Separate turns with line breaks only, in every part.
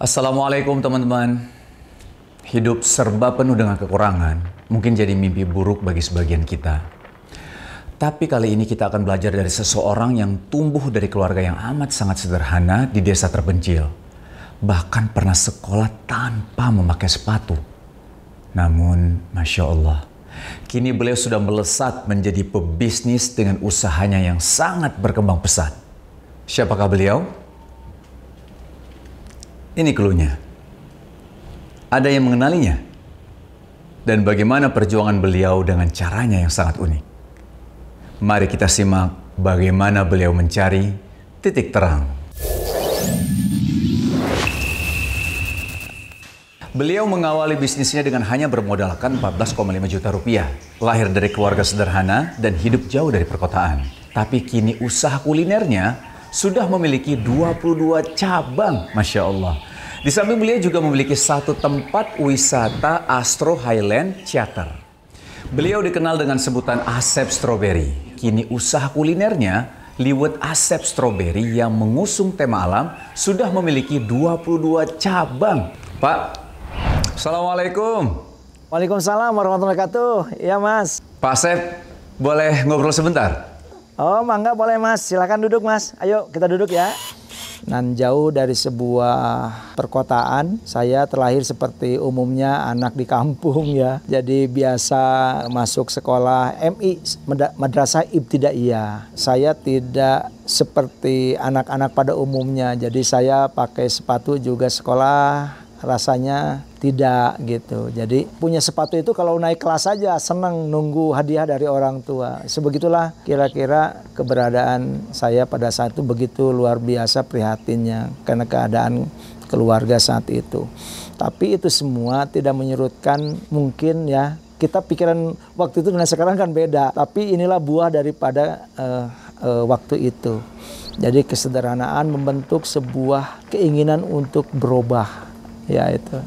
Assalamualaikum teman-teman. Hidup serba penuh dengan kekurangan mungkin jadi mimpi buruk bagi sebagian kita. Tapi kali ini kita akan belajar dari seseorang yang tumbuh dari keluarga yang amat sangat sederhana di desa terpencil. Bahkan pernah sekolah tanpa memakai sepatu. Namun, Masya Allah, kini beliau sudah melesat menjadi pebisnis dengan usahanya yang sangat berkembang pesat. Siapakah beliau? Ini keluhnya. Ada yang mengenalinya. Dan bagaimana perjuangan beliau dengan caranya yang sangat unik. Mari kita simak bagaimana beliau mencari titik terang. Beliau mengawali bisnisnya dengan hanya bermodalkan 14,5 juta rupiah. Lahir dari keluarga sederhana dan hidup jauh dari perkotaan. Tapi kini usaha kulinernya sudah memiliki 22 cabang, Masya Allah. Di samping beliau juga memiliki satu tempat wisata Astro Highland Theater. Beliau dikenal dengan sebutan Asep Strawberry. Kini usaha kulinernya Liwet Asep Strawberry yang mengusung tema alam sudah memiliki 22 cabang. Pak, Assalamualaikum. Waalaikumsalam warahmatullahi wabarakatuh. Iya, mas. Pak Asep, boleh ngobrol sebentar? Oh, mangga
boleh Mas. Silakan duduk Mas. Ayo kita duduk ya. Nan jauh dari sebuah perkotaan, saya terlahir seperti umumnya anak di kampung ya. Jadi biasa masuk sekolah MI Madrasah Ibtidaiyah. Saya tidak seperti anak-anak pada umumnya. Jadi saya pakai sepatu juga sekolah rasanya tidak gitu. Jadi punya sepatu itu kalau naik kelas saja senang nunggu hadiah dari orang tua. Sebegitulah kira-kira keberadaan saya pada saat itu begitu luar biasa prihatinnya karena keadaan keluarga saat itu. Tapi itu semua tidak menyurutkan mungkin ya kita pikiran waktu itu dengan sekarang kan beda. Tapi inilah buah daripada uh, uh, waktu itu. Jadi kesederhanaan membentuk sebuah keinginan untuk berubah ya itu.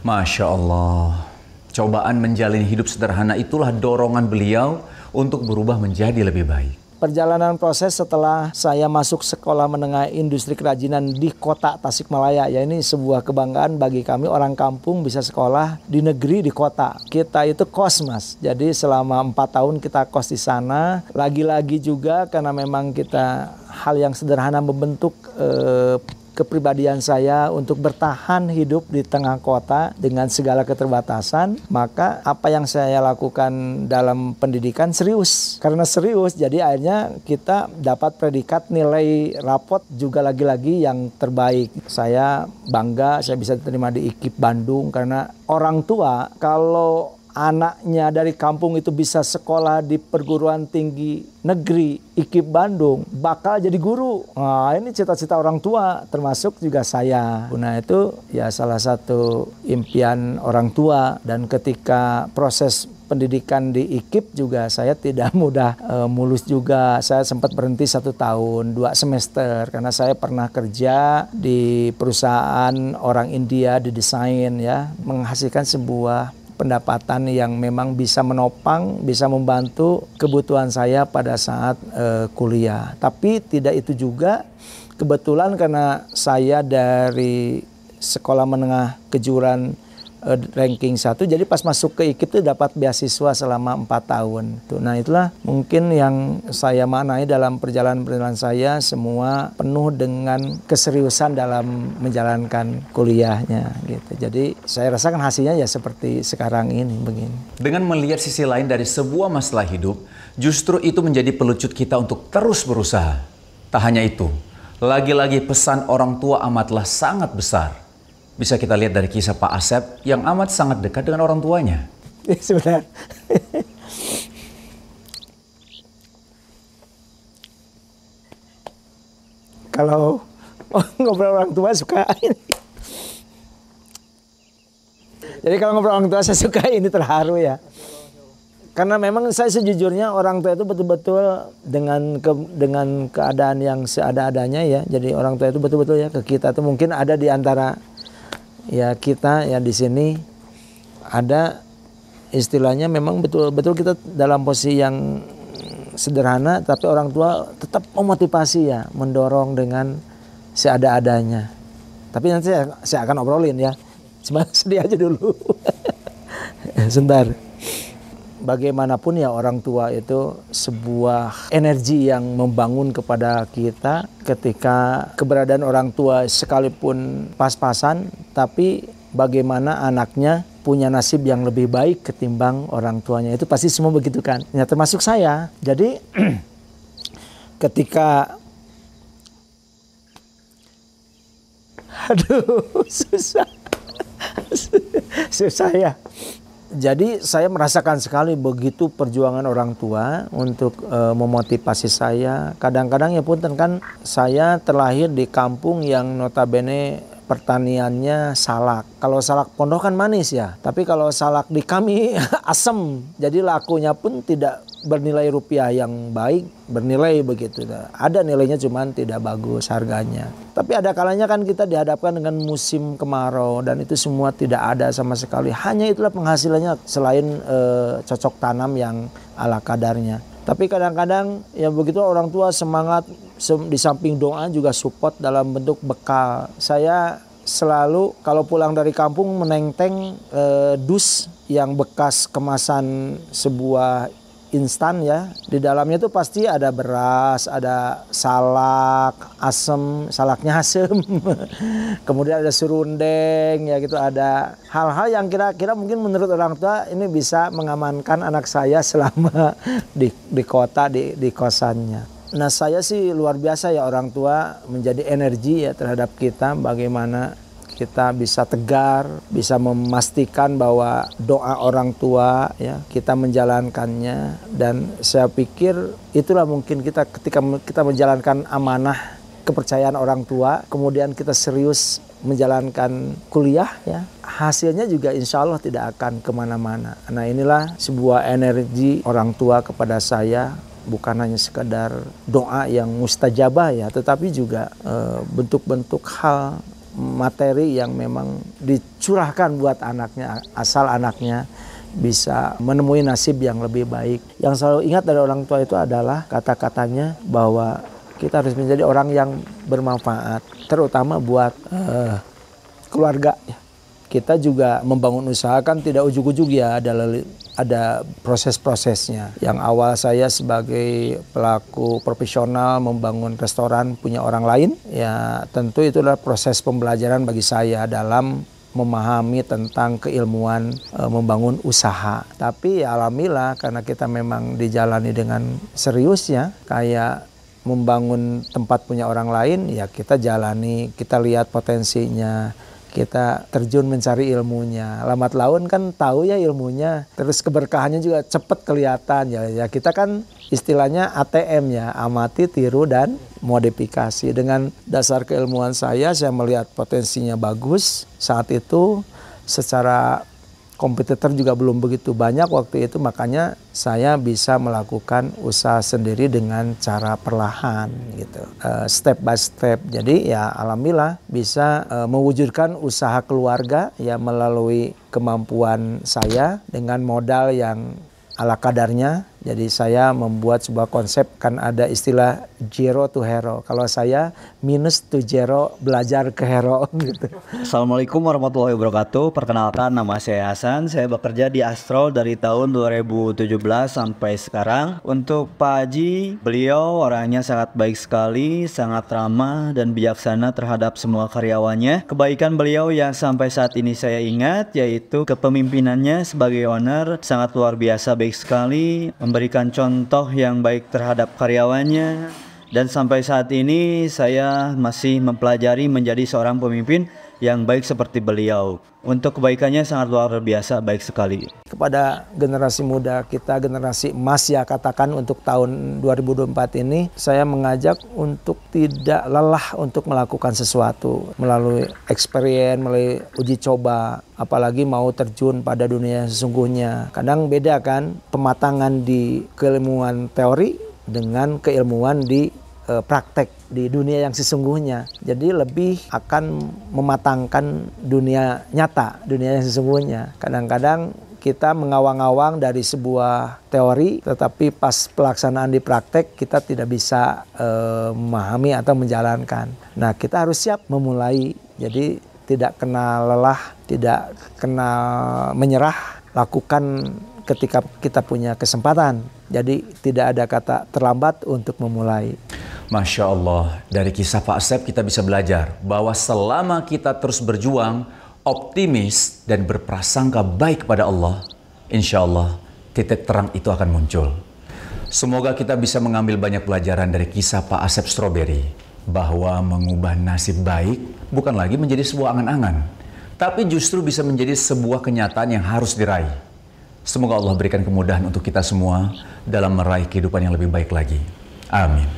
Masya Allah. Cobaan menjalani hidup sederhana itulah dorongan beliau untuk berubah menjadi lebih baik.
Perjalanan proses setelah saya masuk sekolah menengah industri kerajinan di kota Tasikmalaya. Ya ini sebuah kebanggaan bagi kami orang kampung bisa sekolah di negeri di kota. Kita itu kos mas. Jadi selama empat tahun kita kos di sana. Lagi-lagi juga karena memang kita hal yang sederhana membentuk eh, kepribadian saya untuk bertahan hidup di tengah kota dengan segala keterbatasan, maka apa yang saya lakukan dalam pendidikan serius. Karena serius, jadi akhirnya kita dapat predikat nilai rapot juga lagi-lagi yang terbaik. Saya bangga saya bisa diterima di IKIP Bandung karena orang tua kalau anaknya dari kampung itu bisa sekolah di perguruan tinggi negeri IKIP Bandung bakal jadi guru. Nah, ini cita-cita orang tua termasuk juga saya. Nah, itu ya salah satu impian orang tua dan ketika proses pendidikan di IKIP juga saya tidak mudah e, mulus juga. Saya sempat berhenti satu tahun, dua semester karena saya pernah kerja di perusahaan orang India di desain ya, menghasilkan sebuah pendapatan yang memang bisa menopang, bisa membantu kebutuhan saya pada saat e, kuliah. Tapi tidak itu juga kebetulan karena saya dari sekolah menengah kejuruan Eh, ranking satu jadi pas masuk ke IKIP itu dapat beasiswa selama empat tahun tuh nah itulah mungkin yang saya manai dalam perjalanan perjalanan saya semua penuh dengan keseriusan dalam menjalankan kuliahnya gitu jadi saya rasakan hasilnya ya seperti sekarang ini begini
dengan melihat sisi lain dari sebuah masalah hidup justru itu menjadi pelucut kita untuk terus berusaha tak hanya itu lagi-lagi pesan orang tua amatlah sangat besar bisa kita lihat dari kisah Pak Asep yang amat sangat dekat dengan orang tuanya. Iya, Sebenarnya
Kalau ngobrol orang tua suka ini. Jadi kalau ngobrol orang tua saya suka ini terharu ya. Karena memang saya sejujurnya orang tua itu betul-betul dengan ke, dengan keadaan yang seada-adanya ya. Jadi orang tua itu betul-betul ya ke kita itu mungkin ada di antara ya kita ya di sini ada istilahnya memang betul-betul kita dalam posisi yang sederhana tapi orang tua tetap memotivasi ya mendorong dengan seada-adanya tapi nanti saya, saya akan obrolin ya sedih aja dulu sebentar bagaimanapun ya orang tua itu sebuah energi yang membangun kepada kita ketika keberadaan orang tua sekalipun pas-pasan tapi bagaimana anaknya punya nasib yang lebih baik ketimbang orang tuanya itu pasti semua begitu kan ya termasuk saya jadi ketika aduh
susah
susah ya jadi saya merasakan sekali begitu perjuangan orang tua untuk e, memotivasi saya. Kadang-kadang ya pun kan saya terlahir di kampung yang notabene pertaniannya salak. Kalau salak pondok kan manis ya, tapi kalau salak di kami asem. Jadi lakunya pun tidak bernilai rupiah yang baik, bernilai begitu. Ada nilainya cuman tidak bagus harganya. Tapi ada kalanya kan kita dihadapkan dengan musim kemarau dan itu semua tidak ada sama sekali. Hanya itulah penghasilannya selain eh, cocok tanam yang ala kadarnya. Tapi kadang-kadang ya begitu orang tua semangat di samping doa juga support dalam bentuk bekal. Saya selalu kalau pulang dari kampung menenteng teng eh, dus yang bekas kemasan sebuah instan ya. Di dalamnya tuh pasti ada beras, ada salak, asem, salaknya asem. Kemudian ada serundeng ya gitu, ada hal-hal yang kira-kira mungkin menurut orang tua ini bisa mengamankan anak saya selama di di kota di di kosannya. Nah saya sih luar biasa ya orang tua menjadi energi ya terhadap kita bagaimana kita bisa tegar, bisa memastikan bahwa doa orang tua ya kita menjalankannya dan saya pikir itulah mungkin kita ketika kita menjalankan amanah kepercayaan orang tua, kemudian kita serius menjalankan kuliah ya hasilnya juga insya Allah tidak akan kemana-mana. Nah inilah sebuah energi orang tua kepada saya bukan hanya sekedar doa yang mustajabah ya, tetapi juga eh, bentuk-bentuk hal materi yang memang dicurahkan buat anaknya asal anaknya bisa menemui nasib yang lebih baik. Yang selalu ingat dari orang tua itu adalah kata-katanya bahwa kita harus menjadi orang yang bermanfaat, terutama buat uh, keluarga. Kita juga membangun usaha kan tidak ujuk-ujuk ya, ada ada proses-prosesnya. Yang awal saya sebagai pelaku profesional membangun restoran punya orang lain, ya tentu itu adalah proses pembelajaran bagi saya dalam memahami tentang keilmuan e, membangun usaha. Tapi ya alhamdulillah karena kita memang dijalani dengan serius ya, kayak membangun tempat punya orang lain ya kita jalani, kita lihat potensinya, kita terjun mencari ilmunya. Lamat laun kan tahu ya ilmunya, terus keberkahannya juga cepat kelihatan ya. Ya kita kan istilahnya ATM ya, amati, tiru dan modifikasi. Dengan dasar keilmuan saya, saya melihat potensinya bagus saat itu secara kompetitor juga belum begitu banyak waktu itu makanya saya bisa melakukan usaha sendiri dengan cara perlahan gitu uh, step by step jadi ya alhamdulillah bisa uh, mewujudkan usaha keluarga ya melalui kemampuan saya dengan modal yang ala kadarnya jadi saya membuat sebuah konsep kan ada istilah zero to hero. Kalau saya minus to zero belajar ke hero gitu.
Assalamualaikum warahmatullahi wabarakatuh. Perkenalkan nama saya Hasan. Saya bekerja di Astro dari tahun 2017 sampai sekarang. Untuk Pak Haji, beliau orangnya sangat baik sekali, sangat ramah dan bijaksana terhadap semua karyawannya. Kebaikan beliau yang sampai saat ini saya ingat yaitu kepemimpinannya sebagai owner sangat luar biasa baik sekali memberikan contoh yang baik terhadap karyawannya dan sampai saat ini saya masih mempelajari menjadi seorang pemimpin yang baik seperti beliau. Untuk kebaikannya sangat luar biasa baik sekali. Kepada generasi
muda kita, generasi emas ya katakan untuk tahun 2024 ini, saya mengajak untuk tidak lelah untuk melakukan sesuatu melalui experience, melalui uji coba, apalagi mau terjun pada dunia sesungguhnya. Kadang beda kan pematangan di keilmuan teori dengan keilmuan di eh, praktek di dunia yang sesungguhnya. Jadi lebih akan mematangkan dunia nyata, dunia yang sesungguhnya. Kadang-kadang kita mengawang-awang dari sebuah teori, tetapi pas pelaksanaan di praktek kita tidak bisa e, memahami atau menjalankan. Nah, kita harus siap memulai. Jadi tidak kenal lelah, tidak kenal menyerah, lakukan ketika kita punya kesempatan. Jadi tidak ada kata terlambat untuk memulai.
Masya Allah, dari kisah Pak Asep kita bisa belajar bahwa selama kita terus berjuang, optimis dan berprasangka baik kepada Allah, insya Allah titik terang itu akan muncul. Semoga kita bisa mengambil banyak pelajaran dari kisah Pak Asep Strawberry bahwa mengubah nasib baik bukan lagi menjadi sebuah angan-angan, tapi justru bisa menjadi sebuah kenyataan yang harus diraih. Semoga Allah berikan kemudahan untuk kita semua dalam meraih kehidupan yang lebih baik lagi. Amin.